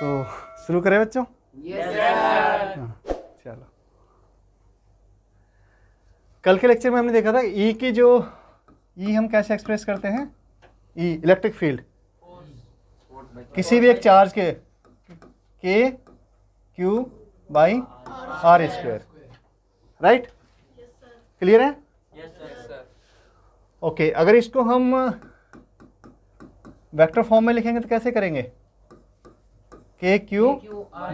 तो शुरू करें बच्चों yes, हाँ, चलो कल के लेक्चर में हमने देखा था ई e की जो ई e हम कैसे एक्सप्रेस करते हैं ई इलेक्ट्रिक फील्ड किसी भी एक चार्ज के K Q by R square right clear है ओके okay, अगर इसको हम वेक्टर फॉर्म में लिखेंगे तो कैसे करेंगे K Q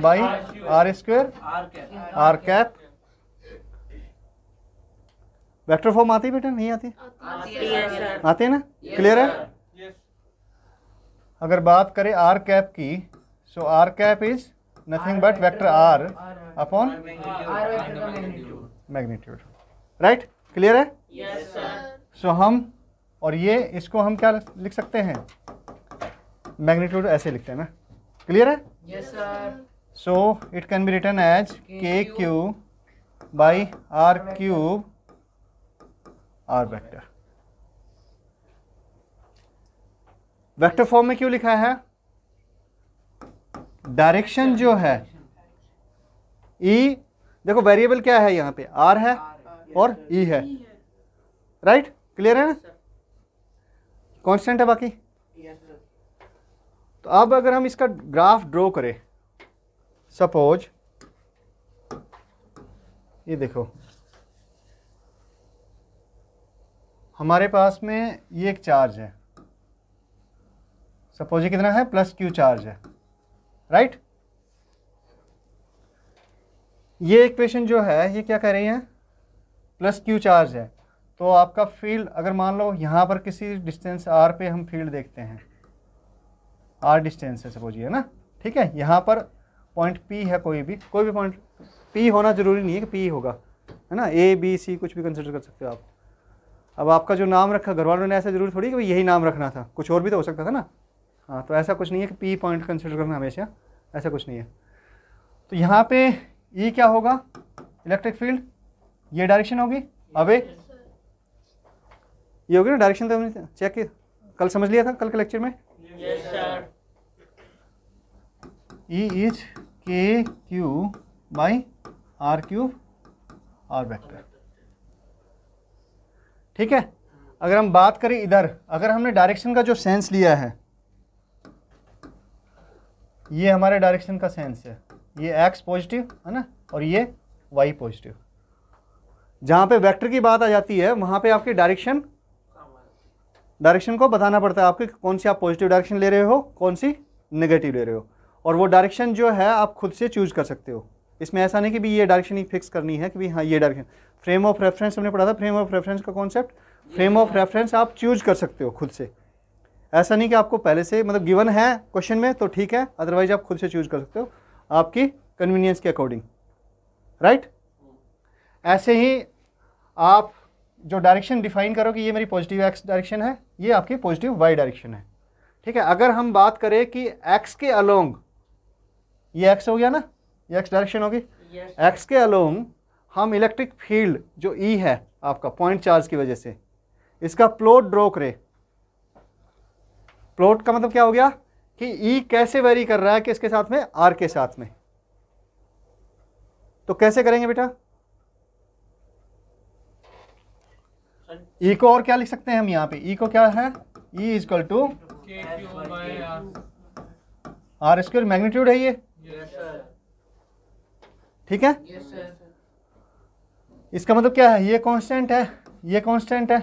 by R square R cap vector form आती है बेटा नहीं आती आती है ना क्लियर है अगर बात करें आर कैप की so R cap is nothing but vector R upon magnitude right clear है सो हम और ये इसको हम क्या लिख सकते हैं मैग्नीट्यूड ऐसे लिखते हैं ना क्लियर है Yes, sir. So it can be written as by R by R, vector cube R vector. Vector form में क्यों लिखा है डायरेक्शन जो है ई e, देखो वेरिएबल क्या है यहां पे आर है और ई e है राइट क्लियर है ना कॉन्स्टेंट है बाकी तो अब अगर हम इसका ग्राफ ड्रॉ करें सपोज ये देखो हमारे पास में ये एक चार्ज है सपोज ये कितना है प्लस क्यू चार्ज है राइट ये इक्वेशन जो है ये क्या कह रही है प्लस क्यू चार्ज है तो आपका फील्ड अगर मान लो यहाँ पर किसी डिस्टेंस आर पे हम फील्ड देखते हैं आर डिस्टेंस है सपोज ये ना ठीक है यहाँ पर पॉइंट पी है कोई भी कोई भी पॉइंट पी होना ज़रूरी नहीं है कि पी होगा है ना ए बी सी कुछ भी कंसिडर कर सकते हो आप अब आपका जो नाम रखा घर वालों ने ऐसा जरूर थोड़ी कि भाई यही नाम रखना था कुछ और भी तो हो सकता था ना हाँ तो ऐसा कुछ नहीं है कि पी पॉइंट कंसिडर करना हमेशा ऐसा कुछ नहीं है तो यहाँ पे ई e क्या होगा इलेक्ट्रिक फील्ड ये डायरेक्शन होगी अबे ये होगी ना डायरेक्शन तो हमने चेक कल समझ लिया था कल के लेक्चर में yes, E is k q by r cube r vector ठीक है अगर हम बात करें इधर अगर हमने डायरेक्शन का जो सेंस लिया है ये हमारे डायरेक्शन का सेंस है ये x पॉजिटिव है ना और ये y पॉजिटिव जहाँ पे वेक्टर की बात आ जाती है वहाँ पे आपके डायरेक्शन डायरेक्शन को बताना पड़ता है आपके कौन सी आप पॉजिटिव डायरेक्शन ले रहे हो कौन सी नेगेटिव ले रहे हो और वो डायरेक्शन जो है आप खुद से चूज कर सकते हो इसमें ऐसा नहीं कि भाई ये डायरेक्शन ही फिक्स करनी है कि भाई हाँ ये डायरेक्शन फ्रेम ऑफ रेफरेंस हमने पढ़ा था फ्रेम ऑफ रेफरेंस का कॉन्सेप्ट फ्रेम ऑफ रेफरेंस आप चूज कर सकते हो खुद से ऐसा नहीं कि आपको पहले से मतलब गिवन है क्वेश्चन में तो ठीक है अदरवाइज आप खुद से चूज कर सकते हो आपकी कन्वीनियंस के अकॉर्डिंग राइट ऐसे ही आप जो डायरेक्शन डिफाइन करो कि ये मेरी पॉजिटिव एक्स डायरेक्शन है ये आपकी पॉजिटिव वाई डायरेक्शन है ठीक है अगर हम बात करें कि एक्स के अलोंग ये एक्स हो गया ना ये एक्स डायरेक्शन होगी एक्स के अलोंग हम इलेक्ट्रिक फील्ड जो ई e है आपका पॉइंट चार्ज की वजह से इसका प्लॉट ड्रॉ करें प्लॉट का मतलब क्या हो गया कि ई e कैसे वेरी कर रहा है किसके साथ में आर के साथ में तो कैसे करेंगे बेटा ई e को और क्या लिख सकते हैं हम यहां पे ई e को क्या है E equal to R square magnitude है ये ठीक है yes, इसका मतलब क्या है ये कांस्टेंट है ये कांस्टेंट है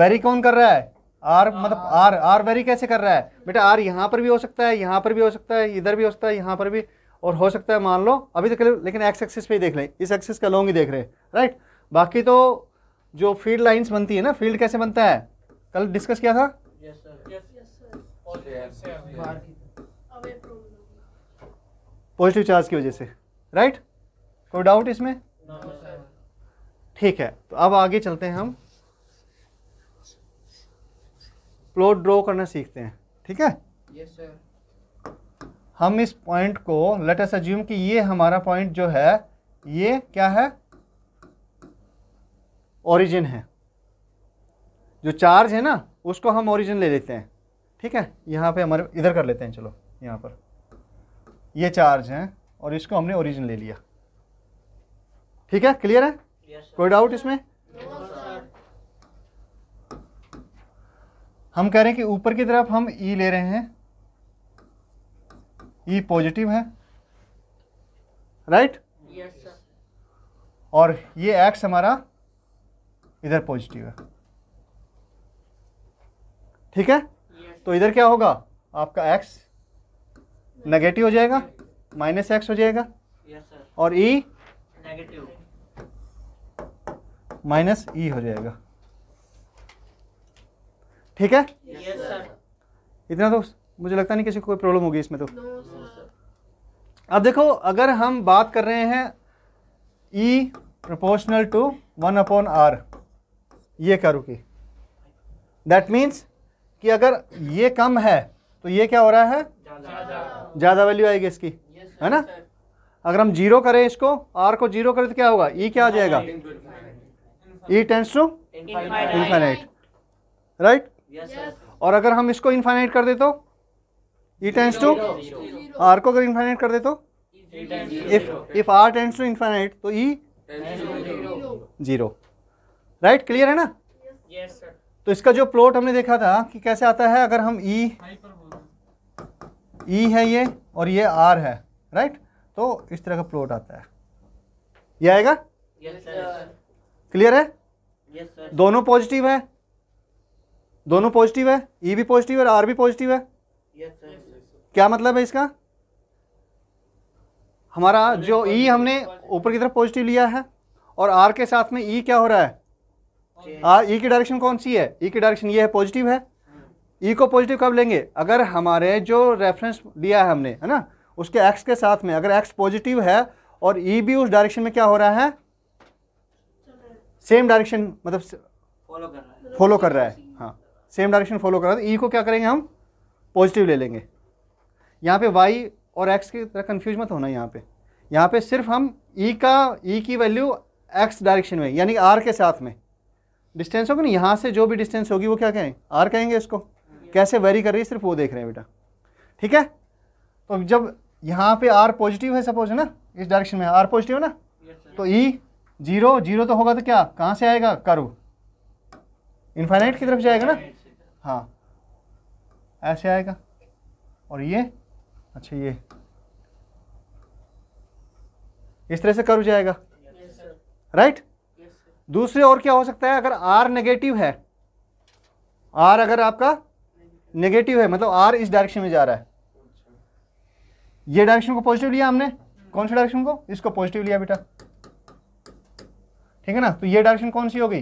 वेरी कौन कर रहा है आर मतलब आर आर वेरी कैसे कर रहा है बेटा आर यहाँ पर भी हो सकता है यहाँ पर भी हो सकता है इधर भी हो सकता है यहाँ पर भी और हो सकता है मान लो अभी तक तो लेकिन एक्स एक्सिस पे ही देख लें इस एक्सिस का लोंग ही देख रहे हैं राइट बाकी तो जो फील्ड लाइंस बनती है ना फील्ड कैसे बनता है कल डिस्कस किया था yes, sir. Yes, sir. Positive charge की वजह से राइट कोई डाउट इसमें ठीक है तो अब आगे चलते हैं हम प्लॉट ड्रॉ करना सीखते हैं ठीक है yes, हम इस पॉइंट को लेट अस अज्यूम कि ये हमारा पॉइंट जो है ये क्या है ओरिजिन है जो चार्ज है ना उसको हम ओरिजिन ले लेते हैं ठीक है यहाँ पे हमारे इधर कर लेते हैं चलो यहाँ पर ये चार्ज हैं और इसको हमने ओरिजिन ले लिया ठीक है क्लियर है yes, कोई डाउट इसमें no, हम कह रहे हैं कि ऊपर की तरफ हम ई e ले रहे हैं ई e पॉजिटिव है राइट right? yes, और ये एक्स हमारा इधर पॉजिटिव है ठीक है yes. तो इधर क्या होगा आपका एक्स नेगेटिव हो जाएगा माइनस एक्स हो जाएगा और ई नेगेटिव माइनस ई हो जाएगा ठीक है इतना तो मुझे लगता नहीं किसी को कोई प्रॉब्लम होगी इसमें तो अब देखो अगर हम बात कर रहे हैं E proportional to one upon R ये क्या रुकी दैट मीन्स कि अगर ये कम है तो ये क्या हो रहा है ज़्यादा वैल्यू आएगी इसकी है ना अगर हम जीरो करें इसको आर को जीरो करें तो क्या होगा ई e क्या आ जाएगा E tends to infinite right और अगर हम इसको इन्फाइनाइट कर दे तो ई टेंस टू आर को अगर इन्फाइनाइट कर दे e तो if if R tends to infinite तो ई जीरो राइट क्लियर है ना yes, तो इसका जो प्लॉट हमने देखा था कि कैसे आता है अगर हम ई e ई e है ये और ये आर है राइट तो इस तरह का प्लॉट आता है ये आएगा क्लियर yes, है yes, दोनों पॉजिटिव है दोनों पॉजिटिव है ई e भी पॉजिटिव है और आर भी पॉजिटिव है yes, क्या मतलब है इसका हमारा जो ई e हमने ऊपर की तरफ पॉजिटिव लिया है और आर के साथ में ई e क्या हो रहा है आर ई e की डायरेक्शन कौन सी है ई e की डायरेक्शन ये है पॉजिटिव है ई को पॉजिटिव कब लेंगे अगर हमारे जो रेफरेंस दिया है हमने है ना उसके एक्स के साथ में अगर एक्स पॉजिटिव है और ई e भी उस डायरेक्शन में क्या हो रहा है सेम डायरेक्शन मतलब फॉलो कर रहा है हाँ सेम डायरेक्शन फॉलो कर रहा है तो ई e को क्या करेंगे हम पॉजिटिव ले लेंगे यहाँ पे वाई और एक्स की तरह कन्फ्यूज मत होना यहाँ पे यहाँ पे सिर्फ हम ई e का ई e की वैल्यू एक्स डायरेक्शन में यानी आर के साथ में डिस्टेंस होगा ना यहाँ से जो भी डिस्टेंस होगी वो क्या कहें आर कहेंगे इसको कैसे वेरी कर रही है सिर्फ वो देख रहे हैं बेटा ठीक है तो जब यहाँ पे आर पॉजिटिव है सपोज ना इस डायरेक्शन में आर पॉजिटिव है ना तो ई जीरो जीरो तो होगा तो क्या कहाँ से आएगा करो इन्फाइनाइट की तरफ जाएगा ना हाँ ऐसे आएगा और ये अच्छा ये इस तरह से कर्व जाएगा राइट right? yes, दूसरे और क्या हो सकता है अगर आर नेगेटिव है आर अगर आपका नेगेटिव है मतलब आर इस डायरेक्शन में जा रहा है ये डायरेक्शन को पॉजिटिव लिया हमने कौन से डायरेक्शन को इसको पॉजिटिव लिया बेटा ठीक है ना तो ये डायरेक्शन कौन सी हो गई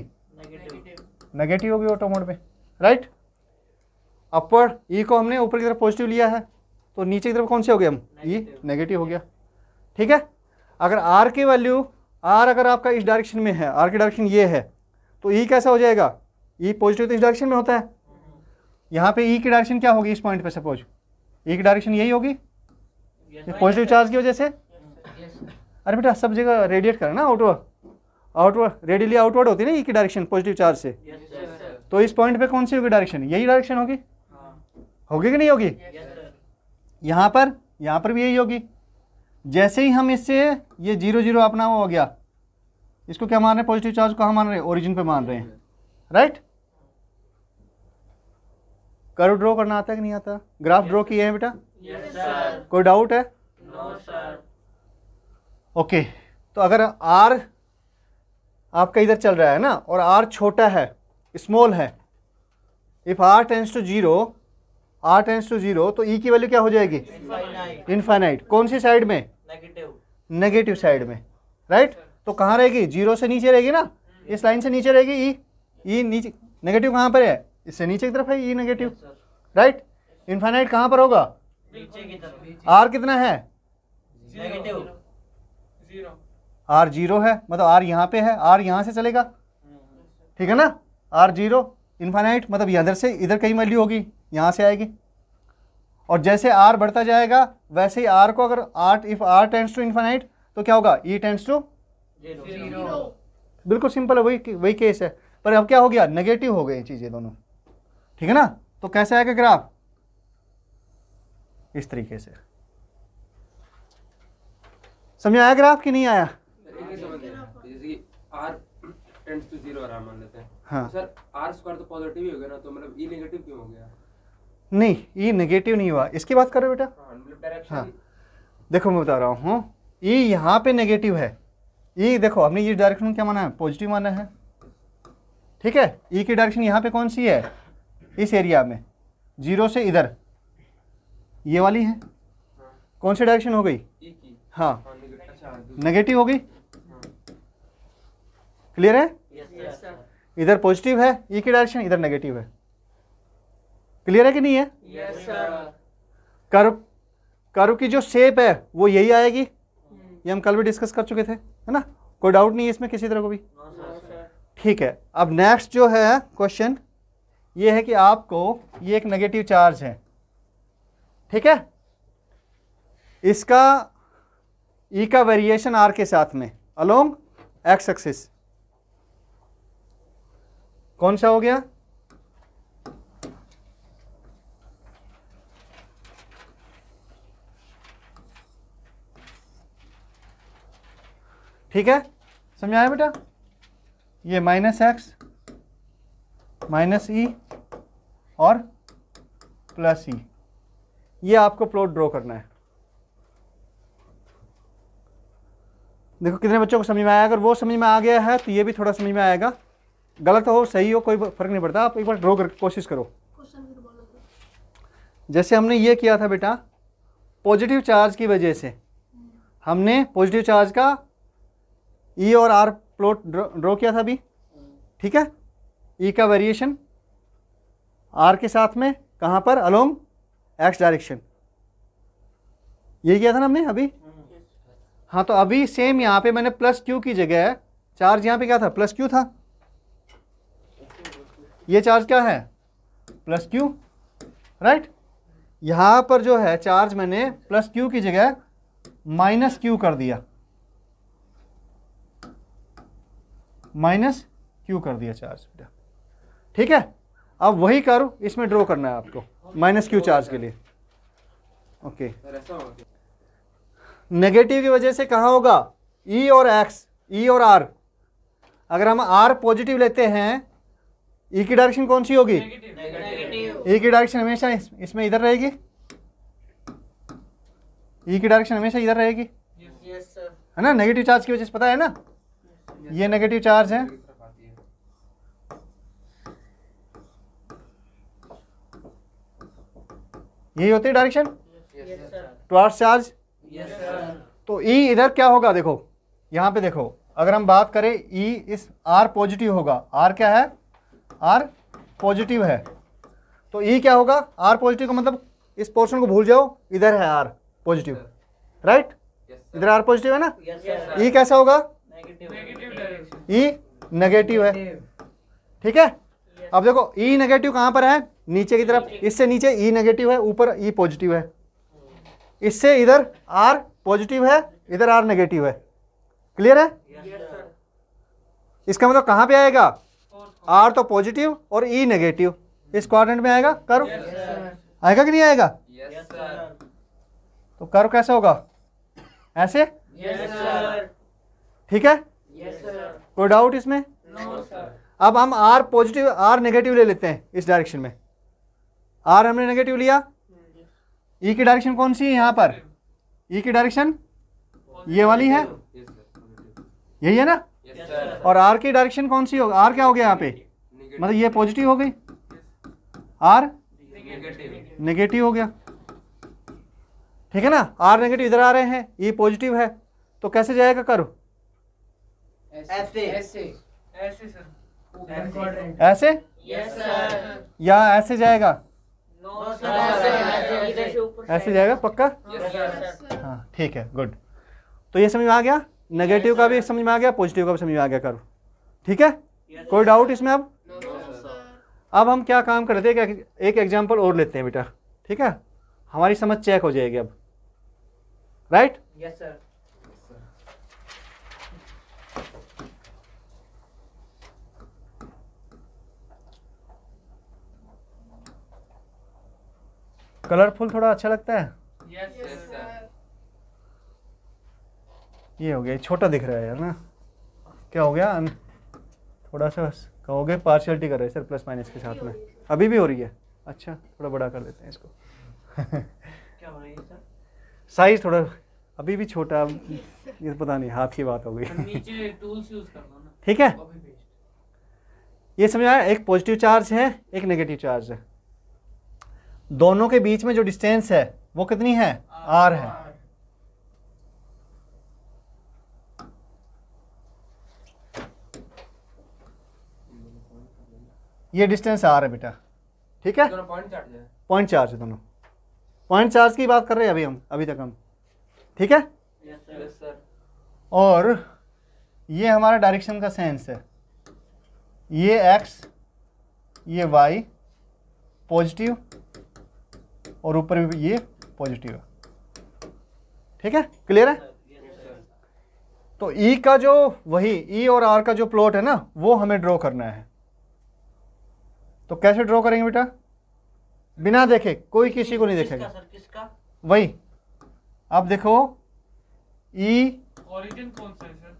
नेगेटिव होगी ऑटो मोड में राइट अपर ई को हमने ऊपर की तरफ पॉजिटिव लिया है तो नीचे की तरफ कौन से हो गए हम ई e? नेगेटिव हो गया ठीक है अगर आर की वैल्यू आर अगर आपका इस डायरेक्शन में है आर की डायरेक्शन ये है तो ई e कैसा हो जाएगा ई e पॉजिटिव तो इस डायरेक्शन में होता है यहाँ पे ई की डायरेक्शन क्या होगी इस पॉइंट पे सपोज ई की डायरेक्शन यही होगी पॉजिटिव चार्ज की वजह से अरे बेटा सब जगह रेडिएट करें ना आउटवर्ड आउटवर्ड रेडियली आउटवर्ड होती है ना ई की डायरेक्शन पॉजिटिव चार्ज से तो इस पॉइंट पे कौन सी होगी डायरेक्शन यही डायरेक्शन होगी हाँ। होगी कि नहीं होगी यहाँ पर यहाँ पर भी यही होगी जैसे ही हम इससे ये जीरो जीरो अपना हो गया इसको क्या मान रहे हैं पॉजिटिव चार्ज हम मान रहे हैं ओरिजिन पे मान रहे हैं राइट right? कर्व ड्रॉ करना आता है कि नहीं आता ग्राफ ड्रॉ किए हैं बेटा कोई डाउट है ओके तो अगर आर आपका इधर चल रहा है ना और आर छोटा है स्मॉल है if R tends to zero R tends to zero तो ई e की वैल्यू क्या हो जाएगी इनफाइनाइट कौन सी साइड में नेगेटिव नेगेटिव साइड में राइट right? तो कहाँ रहेगी जीरो से नीचे रहेगी ना hmm. इस लाइन से नीचे रहेगी ई e? ई e नीचे नेगेटिव कहाँ पर है इससे नीचे की तरफ है ई नेगेटिव राइट इन्फाइनाइट कहाँ पर होगा आर कितना है आर जीरो है मतलब आर यहाँ पे है आर यहां से चलेगा ठीक है ना आर जीरो इन्फाइनाइट मतलब इधर से इधर कई वैल्यू होगी यहां से आएगी और जैसे आर बढ़ता जाएगा वैसे ही आर को अगर R if R tends to infinite तो क्या होगा ई टेंस टू बिल्कुल सिंपल है वही वही केस है पर अब क्या हो गया नेगेटिव हो गए चीज़ें दोनों ठीक है ना तो कैसे आएगा ग्राफ इस तरीके से समझ आया ग्राफ कि नहीं आया हाँ। तो तो मतलब e नहीं ई e नेगेटिव नहीं हुआ इसकी बात करो बेटा हाँ, मतलब हाँ। देखो मैं बता रहा हूँ ई e यहाँ पे नेगेटिव है ई देखो हमने ये डायरेक्शन क्या माना है पॉजिटिव माना है ठीक है ई की डायरेक्शन यहाँ पे कौन सी है इस एरिया में जीरो से इधर ये वाली है कौन सी डायरेक्शन e हाँ। हाँ, अच्छा, हो गई हाँ नेगेटिव हो गई क्लियर है इधर पॉजिटिव है ई e की डायरेक्शन इधर नेगेटिव है क्लियर है कि नहीं है कर्व कर्व की जो शेप है वो यही आएगी hmm। ये हम कल भी डिस्कस कर चुके थे है ना कोई डाउट नहीं है इसमें किसी तरह को भी ठीक है अब नेक्स्ट जो है क्वेश्चन ये है कि आपको ये एक नेगेटिव चार्ज है ठीक है इसका ई e का वेरिएशन आर के साथ में अलोंग एक्स एक्सिस कौन सा हो गया ठीक है समझ आया बेटा ये माइनस एक्स माइनस ई और प्लस ई e. ये आपको प्लॉट ड्रॉ करना है देखो कितने बच्चों को समझ में आया अगर वो समझ में आ गया है तो ये भी थोड़ा समझ में आएगा गलत हो सही हो कोई फर्क नहीं पड़ता आप एक बार ड्रॉ करके कोशिश करो जैसे हमने ये किया था बेटा पॉजिटिव चार्ज की वजह से हमने पॉजिटिव चार्ज का ई e और आर प्लॉट ड्रॉ किया था अभी ठीक है ई e का वेरिएशन आर के साथ में कहाँ पर अलोंग एक्स डायरेक्शन ये किया था ना हमने अभी हाँ तो अभी सेम यहाँ पे मैंने प्लस क्यू की जगह चार्ज यहाँ पे क्या था प्लस क्यू था ये चार्ज क्या है प्लस क्यू राइट यहाँ पर जो है चार्ज मैंने प्लस क्यू की जगह माइनस क्यू कर दिया माइनस क्यू कर दिया चार्ज ठीक है अब वही कर इसमें ड्रॉ करना है आपको माइनस क्यू चार्ज के लिए ओके नेगेटिव की वजह से कहाँ होगा ई e और एक्स ई e और आर अगर हम आर पॉजिटिव लेते हैं ई e की डायरेक्शन कौन सी होगी ई की डायरेक्शन हमेशा इसमें इधर रहेगी ई की डायरेक्शन हमेशा इधर रहेगी है ना नेगेटिव चार्ज की वजह से पता है ना ये नेगेटिव चार्ज है यही होती है डायरेक्शन टुवार्ड्स चार्ज तो ई e इधर क्या होगा देखो यहाँ पे देखो अगर हम बात करें ई e इस आर पॉजिटिव होगा आर क्या है आर पॉजिटिव है तो ई e क्या होगा आर पॉजिटिव का मतलब इस पोर्शन को भूल जाओ इधर है आर पॉजिटिव राइट इधर आर पॉजिटिव है ना ई e कैसा होगा ई नेगेटिव है ठीक है अब देखो ई नेगेटिव कहाँ पर है नीचे की तरफ इससे नीचे ई e नेगेटिव है ऊपर ई e पॉजिटिव है इससे इधर आर पॉजिटिव है इधर आर नेगेटिव है क्लियर है yes, इसका मतलब कहाँ पे आएगा आर तो पॉजिटिव और ई e नेगेटिव इस क्वाड्रेंट में आएगा कर्व yes, आएगा कि नहीं आएगा yes, तो कर्व कैसे होगा ऐसे ठीक है कोई डाउट इसमें no, अब हम आर पॉजिटिव आर नेगेटिव ले लेते हैं इस डायरेक्शन में आर हमने नेगेटिव लिया ई e की डायरेक्शन कौन सी है यहाँ पर ई e की डायरेक्शन ये वाली है यही है ना और आर की डायरेक्शन कौन सी हो आर क्या हो गया यहाँ पे मतलब ये पॉजिटिव हो गई आर नेगेटिव हो गया ठीक है ना आर नेगेटिव इधर आ रहे हैं ये e पॉजिटिव है तो कैसे जाएगा करो ऐसे ऐसे ऐसे ऐसे या ऐसे जाएगा ऐसे जाएगा पक्का हाँ ठीक है गुड तो ये समझ में आ गया नेगेटिव का भी समझ में आ गया पॉजिटिव का भी समझ में आ गया करो ठीक है कोई डाउट इसमें अब अब हम क्या काम करते हैं एक एग्जाम्पल और लेते हैं बेटा ठीक है हमारी समझ चेक हो जाएगी अब राइट यस सर कलरफुल थोड़ा अच्छा लगता है yes, yes, ये हो गया छोटा दिख रहा है ना क्या हो गया थोड़ा सा बस कहोगे पार्शियलिटी कर रहे हैं सर प्लस माइनस के साथ में अभी भी हो रही है अच्छा थोड़ा बड़ा कर देते हैं इसको क्या हो रही है सर साइज थोड़ा अभी भी छोटा ये पता नहीं हाथ की बात हो गई ठीक है ये समझ आया एक पॉजिटिव चार्ज है एक नेगेटिव चार्ज है दोनों के बीच में जो डिस्टेंस है वो कितनी है आर है ये डिस्टेंस आर है बेटा ठीक है पॉइंट चार्ज है दोनों पॉइंट चार्ज की बात कर रहे हैं अभी हम अभी तक हम ठीक है yes, और ये हमारा डायरेक्शन का सेंस है ये एक्स ये वाई पॉजिटिव और ऊपर भी ये पॉजिटिव है ठीक है क्लियर है तो ई e का जो वही ई e और आर का जो प्लॉट है ना वो हमें ड्रॉ करना है तो कैसे ड्रॉ करेंगे बेटा बिना देखे कोई किसी को नहीं देखेगा किसका वही आप देखो ई e ओरिजिन कौन सा है सर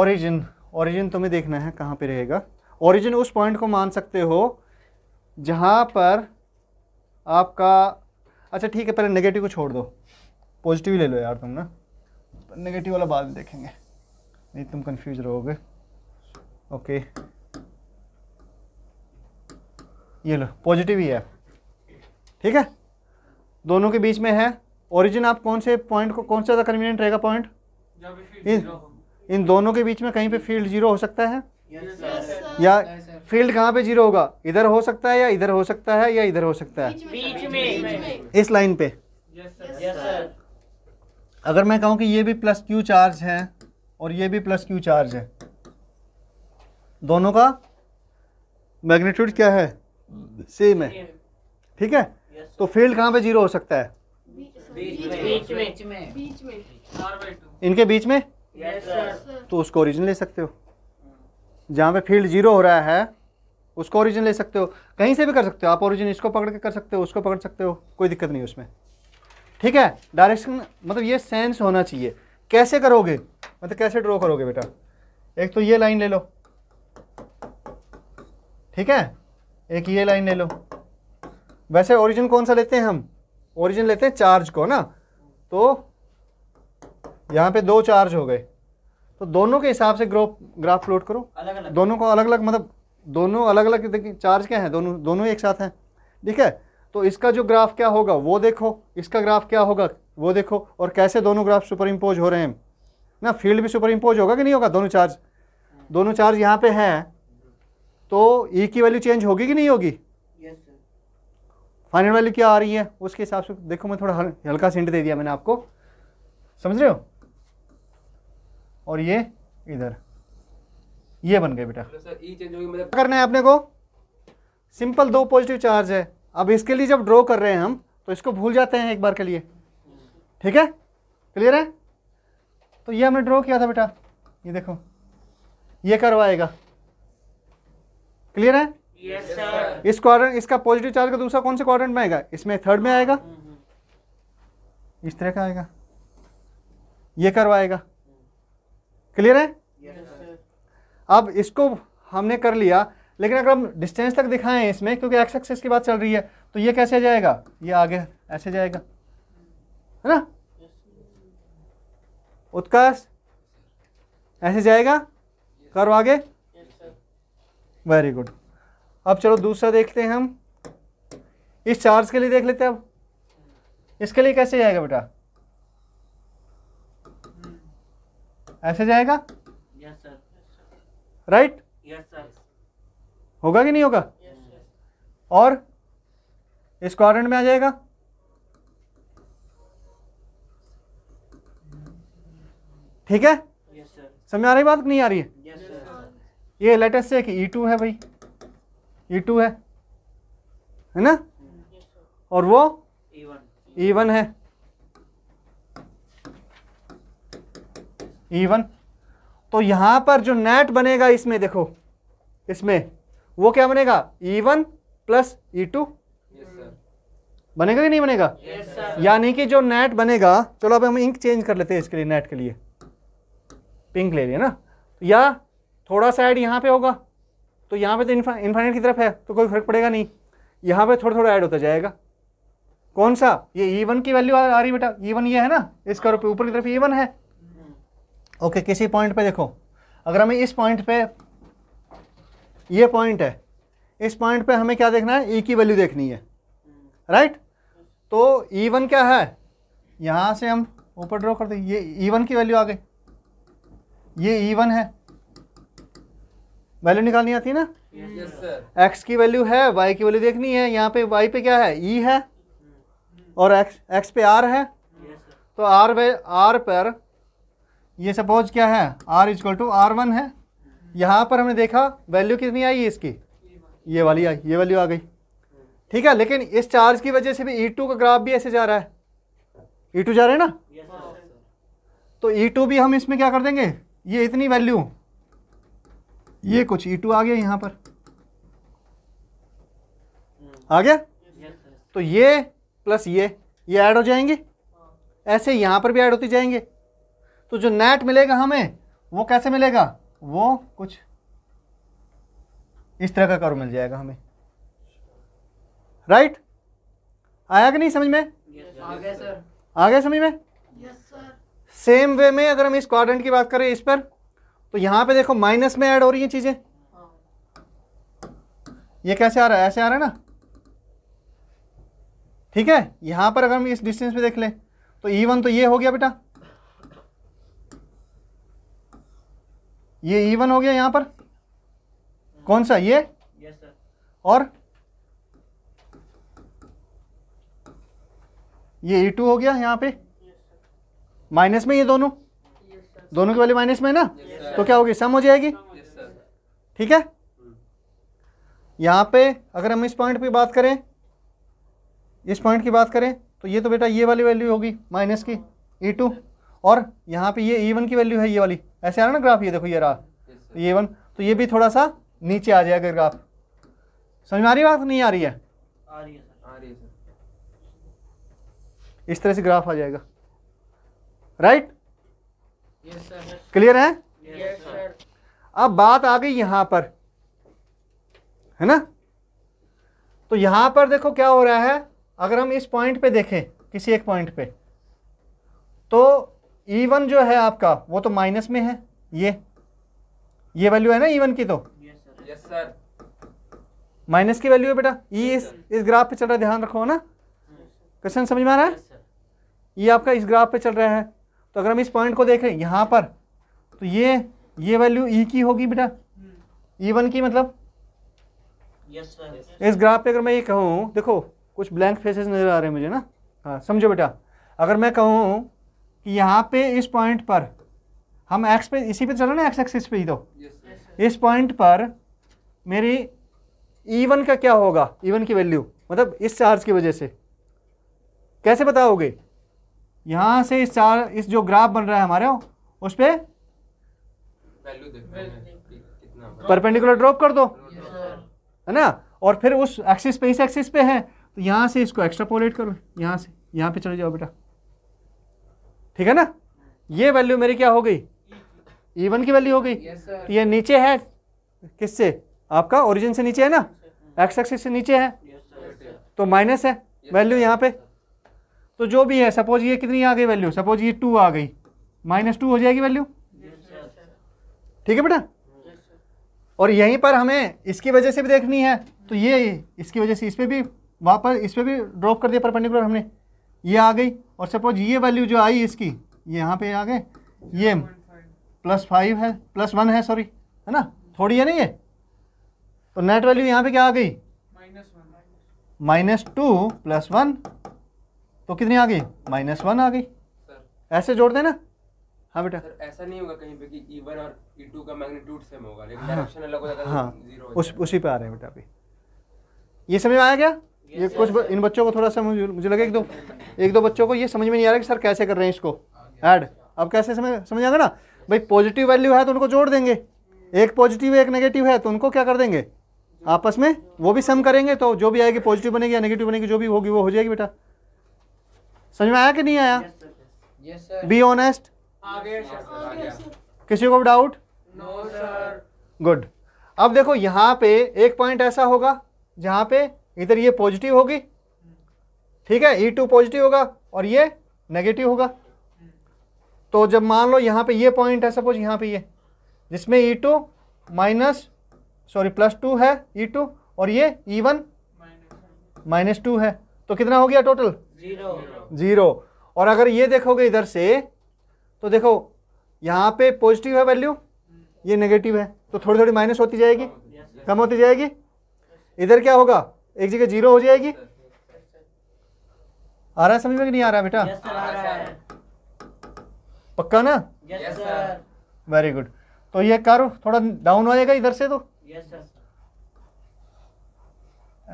ओरिजिन ओरिजिन तुम्हें देखना है कहाँ पे रहेगा ओरिजिन उस पॉइंट को मान सकते हो जहाँ पर आपका अच्छा ठीक है पहले नेगेटिव को छोड़ दो पॉजिटिव ही ले लो यार तुम ना नेगेटिव वाला बाद में देखेंगे नहीं तुम कंफ्यूज रहोगे ओके ये लो पॉजिटिव ही है ठीक है दोनों के बीच में है ओरिजिन आप कौन से पॉइंट को कौन सा ज़्यादा कन्वीनियंट रहेगा पॉइंट इन इन दोनों के बीच में कहीं पे फील्ड जीरो हो सकता है yes, sir. या yes, फील्ड कहाँ पे जीरो होगा इधर हो सकता है या इधर हो सकता है या इधर हो सकता है बीच में इस लाइन पे अगर मैं कहूँ कि ये भी प्लस क्यू चार्ज है और ये भी प्लस क्यू चार्ज है दोनों का मैग्नीट्यूड क्या है सेम है ठीक है तो फील्ड कहाँ पे जीरो हो सकता है बीच बीच में में इनके बीच में तो उसको ओरिजिन ले सकते हो जहाँ पे फील्ड जीरो हो रहा है उसको ओरिजिन ले सकते हो कहीं से भी कर सकते हो आप ओरिजिन इसको पकड़ के कर सकते हो उसको पकड़ सकते हो कोई दिक्कत नहीं उसमें ठीक है डायरेक्शन मतलब ये सेंस होना चाहिए कैसे करोगे मतलब कैसे ड्रॉ करोगे बेटा एक तो ये लाइन ले लो ठीक है एक ये लाइन ले लो वैसे ओरिजिन कौन सा लेते हैं हम ओरिजिन लेते हैं चार्ज को ना तो यहाँ पे दो चार्ज हो गए तो दोनों के हिसाब से ग्रोप ग्राफ फ्लोट करो अलग अलग दोनों को अलग अलग मतलब दोनों अलग अलग देखिए चार्ज क्या है दोनों दोनों एक साथ हैं ठीक है तो इसका जो ग्राफ क्या होगा वो देखो इसका ग्राफ क्या होगा वो देखो और कैसे दोनों ग्राफ सुपर इम्पोज हो रहे हैं ना फील्ड भी सुपर इम्पोज होगा कि नहीं होगा दोनों चार्ज दोनों चार्ज यहाँ पे हैं तो ई e की वैल्यू चेंज होगी कि नहीं होगी फाइनल वैल्यू क्या आ रही है उसके हिसाब से देखो मैं थोड़ा हल्का सेंट दे दिया मैंने आपको समझ रहे हो और ये इधर ये बन गए बेटा मतलब, मतलब- करना है आपने को सिंपल दो पॉजिटिव चार्ज है अब इसके लिए जब ड्रॉ कर रहे हैं हम तो इसको भूल जाते हैं एक बार के लिए ठीक है क्लियर है तो ये हमने ड्रॉ किया था बेटा ये देखो ये करवाएगा क्लियर है yes, इस क्वार इसका पॉजिटिव चार्ज का दूसरा कौन से क्वार में आएगा इसमें थर्ड में आएगा इस तरह का आएगा ये करवाएगा क्लियर है yes, अब इसको हमने कर लिया लेकिन अगर हम डिस्टेंस तक दिखाएं इसमें क्योंकि एक्स एक्सेस की बात चल रही है तो ये कैसे जाएगा ये आगे ऐसे जाएगा है ना उत्कर्ष ऐसे जाएगा करो आगे वेरी गुड अब चलो दूसरा देखते हैं हम इस चार्ज के लिए देख लेते हैं अब इसके लिए कैसे जाएगा बेटा hmm. ऐसे जाएगा यस सर राइट होगा कि नहीं होगा और इस क्वारेंट में आ जाएगा ठीक है समझ आ रही बात नहीं आ रही है ये लेटेस्ट एक ई e टू है भाई ई e टू है है ना और वो ई e वन है ई वन तो यहां पर जो नेट बनेगा इसमें देखो इसमें वो क्या बनेगा E one plus E two बनेगा कि नहीं बनेगा yes, यानी कि जो नेट बनेगा चलो अब हम इंक चेंज कर लेते हैं इसके लिए नेट के लिए पिंक ले लिया ना या थोड़ा सा ऐड यहाँ पे होगा तो यहाँ पे तो इन्फाइनेट की तरफ है तो कोई फर्क पड़ेगा नहीं यहाँ पे थोड़ा थोड़ा ऐड होता जाएगा कौन सा ये ई e वन की वैल्यू आ रही बेटा ई e वन ये है ना इसका ऊपर की तरफ ई e वन है ओके किसी पॉइंट पे देखो अगर हमें इस पॉइंट पे ये पॉइंट है इस पॉइंट पे हमें क्या देखना है ई e की वैल्यू देखनी है राइट right? तो ई e वन क्या है यहाँ से हम ऊपर ड्रॉ कर दें ये ई e वन की वैल्यू आ गई ये ई e वन है वैल्यू निकालनी आती है ना एक्स yes, की वैल्यू है वाई की वैल्यू देखनी है यहाँ पे वाई पे क्या है ई e है और एक्स एक्स पे आर है yes, तो आर वे आर पर ये सपोज क्या है R equal to R one है यहाँ पर हमने देखा वैल्यू कितनी आई इसकी ये वाली आई ये वैल्यू आ गई ठीक है लेकिन इस चार्ज की वजह से भी ई e टू का ग्राफ भी ऐसे जा रहा है ई e टू जा रहा है ना तो ई e टू भी हम इसमें क्या कर देंगे ये इतनी वैल्यू ये कुछ ई टू आ गया यहाँ पर hmm. आ गया तो ये प्लस ये ये ऐड हो जाएंगे ऐसे यहाँ पर भी ऐड होती जाएंगे तो जो नेट मिलेगा हमें वो कैसे मिलेगा वो कुछ इस तरह का कर्व मिल जाएगा हमें राइट right? आया कि नहीं समझ में yes, आ गया समझ में सेम वे में अगर हम इस क्वाड्रेंट की बात करें इस पर तो यहां पे देखो माइनस में ऐड हो रही है चीज़ें ये कैसे आ रहा है ऐसे आ रहा है ना ठीक है यहां पर अगर हम इस डिस्टेंस पे देख ले तो ई e वन तो ये हो गया बेटा ये इवन हो गया यहां पर कौन सा ये yes, और ये ई e टू हो गया यहां पे माइनस में ये दोनों yes, दोनों के वाले माइनस में ना yes, तो क्या होगी सम हो जाएगी ठीक है यहां पे अगर हम इस पॉइंट पे बात करें इस पॉइंट की बात करें तो ये तो बेटा ये वाली वैल्यू होगी माइनस की ई e टू और यहाँ पे ये ए e वन की वैल्यू है ये वाली ऐसे आ रहा ना ग्राफ ये देखो ये रहा ए वन e तो ये भी थोड़ा सा नीचे आ जाएगा ग्राफ समझ में आ रही बात नहीं आ रही है इस तरह से ग्राफ आ जाएगा राइट क्लियर है अब बात आ गई यहां पर है ना तो यहां पर देखो क्या हो रहा है अगर हम इस पॉइंट पे देखें किसी एक पॉइंट पे तो ईवन e जो है आपका वो तो माइनस में है ये ये वैल्यू है ना ईवन e की तो यस सर माइनस की वैल्यू है बेटा ई e इस इस ग्राफ पे चल रहा है ध्यान रखो ना क्वेश्चन समझ में आ रहा है ये आपका इस ग्राफ पे चल रहा है तो अगर हम इस पॉइंट को देखें यहाँ पर तो ये ये वैल्यू ई की होगी बेटा ई hmm. वन की मतलब yes, इस ग्राफ पे अगर मैं ये कहूँ देखो कुछ ब्लैंक फेसेस नज़र आ रहे हैं मुझे ना हाँ समझो बेटा अगर मैं कहूँ यहाँ पे इस पॉइंट पर हम एक्स पे इसी पे चलो ना एक्स एक्सिस पे ही तो yes, इस पॉइंट पर मेरी ईवन का क्या होगा ईवन की वैल्यू मतलब इस चार्ज की वजह से कैसे बताओगे यहाँ से इस चार इस जो ग्राफ बन रहा है हमारे उस पर परपेंडिकुलर ड्रॉप कर दो है ना और फिर उस एक्सिस पे इस एक्सिस पे है तो यहाँ से इसको एक्स्ट्रापोलेट करो यहाँ से यहाँ पे चले जाओ बेटा ठीक है ना ये वैल्यू मेरी क्या हो गई ई e वन की वैल्यू हो गई yes, ये नीचे है किससे आपका ओरिजिन से नीचे है ना एक्स एक्सिस से नीचे है yes, तो माइनस है yes, वैल्यू यहाँ पे तो जो भी है सपोज ये कितनी आ गई वैल्यू सपोज ये टू आ गई माइनस टू हो जाएगी वैल्यू ठीक है बेटा और यहीं पर हमें इसकी वजह से भी देखनी है तो ये इसकी वजह से इस पर भी वहाँ पर इस पर भी ड्रॉप कर दिया परपेंडिकुलर हमने ये आ गई और सपोज ये वैल्यू जो आई इसकी ये यहाँ पे आ गए ये प्लस फाइव है प्लस वन है सॉरी है ना थोड़ी है ना ये तो नेट वैल्यू यहाँ पे क्या आ गई माइनस टू प्लस वन तो कितनी आ गई माइनस वन आ गई ऐसे जोड़ देना हाँ बेटा ऐसा नहीं होगा कहीं पे कि E1 और E2 का मैग्नीट्यूड सेम होगा लेकिन डायरेक्शन हाँ। अलग हो तो हाँ। जाएगा हाँ उस उसी पे आ रहे हैं बेटा अभी ये समझ में आया क्या ये कुछ इन बच्चों को थोड़ा सा मुझे, मुझे लगे एक दो एक दो बच्चों को ये समझ में नहीं आ रहा कि सर कैसे कर रहे हैं इसको ऐड अब कैसे समझ समझ आएगा ना भाई पॉजिटिव वैल्यू है तो उनको जोड़ देंगे एक पॉजिटिव है एक नेगेटिव है तो उनको क्या कर देंगे आपस में वो भी सम करेंगे तो जो भी आएगी पॉजिटिव बनेगी या नेगेटिव बनेगी जो भी होगी वो हो जाएगी बेटा समझ में आया कि नहीं आया बी ऑनेस्ट किसी को डाउट गुड अब देखो यहाँ पे एक पॉइंट ऐसा होगा जहाँ पे इधर ये पॉजिटिव होगी ठीक है ई e टू पॉजिटिव होगा और ये नेगेटिव होगा तो जब मान लो यहाँ पे ये पॉइंट है सपोज यहाँ पे ये जिसमें E two minus sorry plus two है ई e टू और ये ई वन माइनस टू है तो कितना हो गया टोटल जीरो जीरो और अगर ये देखोगे इधर से तो देखो यहाँ पे पॉजिटिव है वैल्यू ये नेगेटिव है तो थोड़ी थोड़ी माइनस होती जाएगी कम होती जाएगी इधर क्या होगा एक जगह जीरो हो जाएगी आ रहा है समझ में कि नहीं आ रहा बेटा पक्का ना वेरी गुड तो ये कर थोड़ा डाउन हो जाएगा इधर से तो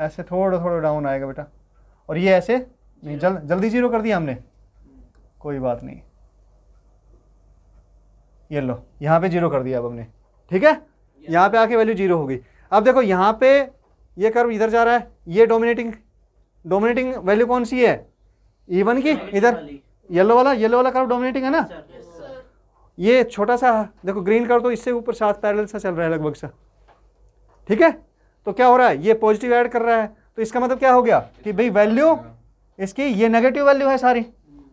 ऐसे थोड़ा थोड़ा डाउन आएगा बेटा और ये ऐसे नहीं जल, जल्दी जीरो कर दिया हमने कोई बात नहीं ये लो यहाँ पे जीरो कर दिया अब हमने ठीक है यहाँ पे आके वैल्यू जीरो होगी अब देखो यहाँ पे ये कर्व इधर जा रहा है ये डोमिनेटिंग डोमिनेटिंग वैल्यू कौन सी है इवन e की इधर येलो वाला येलो वाला कर्व डोमिनेटिंग है ना ये छोटा सा देखो ग्रीन कर्व तो इससे ऊपर साथ पैरेलल सा चल रहा है लगभग सा ठीक है तो क्या हो रहा है ये पॉजिटिव ऐड कर रहा है तो इसका मतलब क्या हो गया कि भाई वैल्यू इसकी ये नेगेटिव वैल्यू है सारी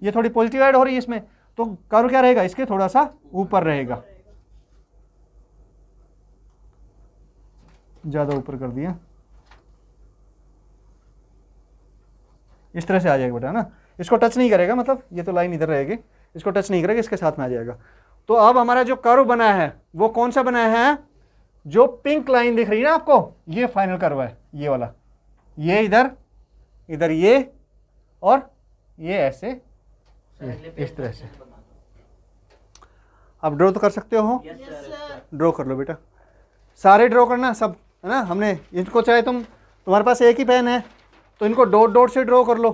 ये थोड़ी पॉजिटिव ऐड हो रही है इसमें तो कर्व क्या रहेगा इसके थोड़ा सा ऊपर रहेगा ज़्यादा ऊपर कर दिया इस तरह से आ जाएगा बेटा है ना इसको टच नहीं करेगा मतलब ये तो लाइन इधर रहेगी इसको टच नहीं करेगा इसके साथ में आ जाएगा तो अब हमारा जो कर्व बना है वो कौन सा बना है जो पिंक लाइन दिख रही है ना आपको ये फाइनल कर्व है ये वाला ये इधर इधर ये और ये ऐसे इस तरह से आप ड्रॉ तो कर सकते हो ड्रॉ कर लो बेटा सारे ड्रॉ करना सब है ना हमने इनको चाहे तुम तुम्हारे पास एक ही पेन है तो इनको डॉट डॉट से ड्रॉ कर लो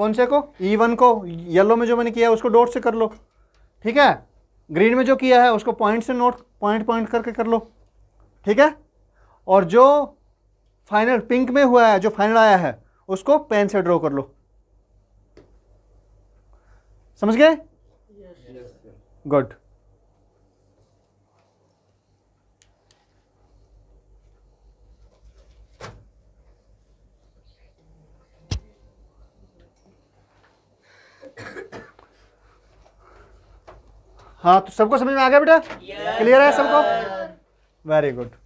कौन से को ई e वन को येलो में जो मैंने किया है उसको डॉट से कर लो ठीक है ग्रीन में जो किया है उसको पॉइंट से नोट पॉइंट पॉइंट करके कर लो ठीक है और जो फाइनल पिंक में हुआ है जो फाइनल आया है उसको पेन से ड्रॉ कर लो समझ गए गुड हाँ तो सबको समझ में आ गया बेटा क्लियर है सबको वेरी गुड